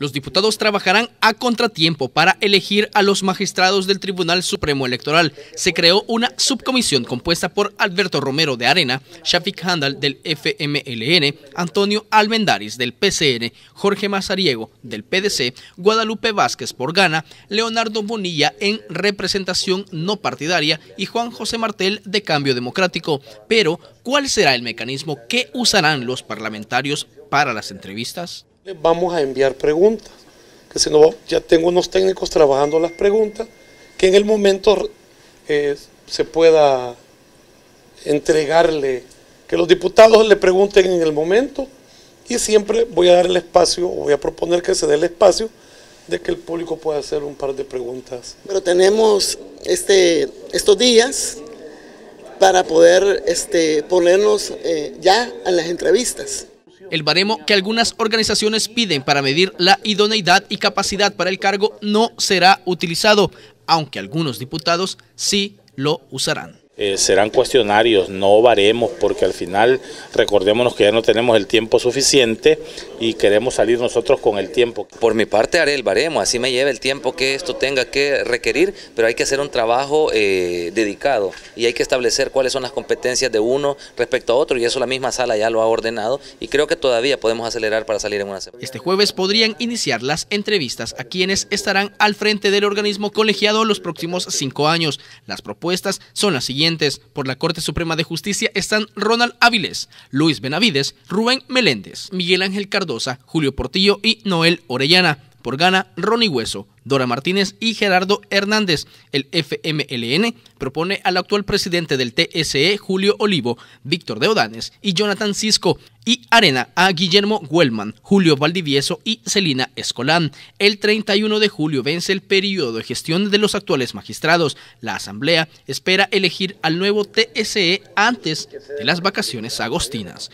Los diputados trabajarán a contratiempo para elegir a los magistrados del Tribunal Supremo Electoral. Se creó una subcomisión compuesta por Alberto Romero de Arena, Shafik Handal del FMLN, Antonio Almendaris del PCN, Jorge Mazariego del PDC, Guadalupe Vázquez por Gana, Leonardo Bonilla en representación no partidaria y Juan José Martel de Cambio Democrático. Pero, ¿cuál será el mecanismo que usarán los parlamentarios para las entrevistas? vamos a enviar preguntas, que si no, ya tengo unos técnicos trabajando las preguntas, que en el momento eh, se pueda entregarle, que los diputados le pregunten en el momento y siempre voy a dar el espacio, voy a proponer que se dé el espacio de que el público pueda hacer un par de preguntas. Pero tenemos este, estos días para poder este, ponernos eh, ya en las entrevistas. El baremo que algunas organizaciones piden para medir la idoneidad y capacidad para el cargo no será utilizado, aunque algunos diputados sí lo usarán. Eh, serán cuestionarios, no varemos, porque al final recordémonos que ya no tenemos el tiempo suficiente y queremos salir nosotros con el tiempo. Por mi parte haré el baremo, así me lleve el tiempo que esto tenga que requerir, pero hay que hacer un trabajo eh, dedicado y hay que establecer cuáles son las competencias de uno respecto a otro y eso la misma sala ya lo ha ordenado y creo que todavía podemos acelerar para salir en una semana. Este jueves podrían iniciar las entrevistas a quienes estarán al frente del organismo colegiado los próximos cinco años. Las propuestas son las siguientes por la Corte Suprema de Justicia están Ronald Áviles, Luis Benavides, Rubén Meléndez, Miguel Ángel Cardosa, Julio Portillo y Noel Orellana. Por Gana, Ronnie Hueso, Dora Martínez y Gerardo Hernández. El FMLN propone al actual presidente del TSE, Julio Olivo, Víctor Deodanes y Jonathan Cisco, y Arena a Guillermo Huelman, Julio Valdivieso y Celina Escolán. El 31 de julio vence el periodo de gestión de los actuales magistrados. La Asamblea espera elegir al nuevo TSE antes de las vacaciones agostinas.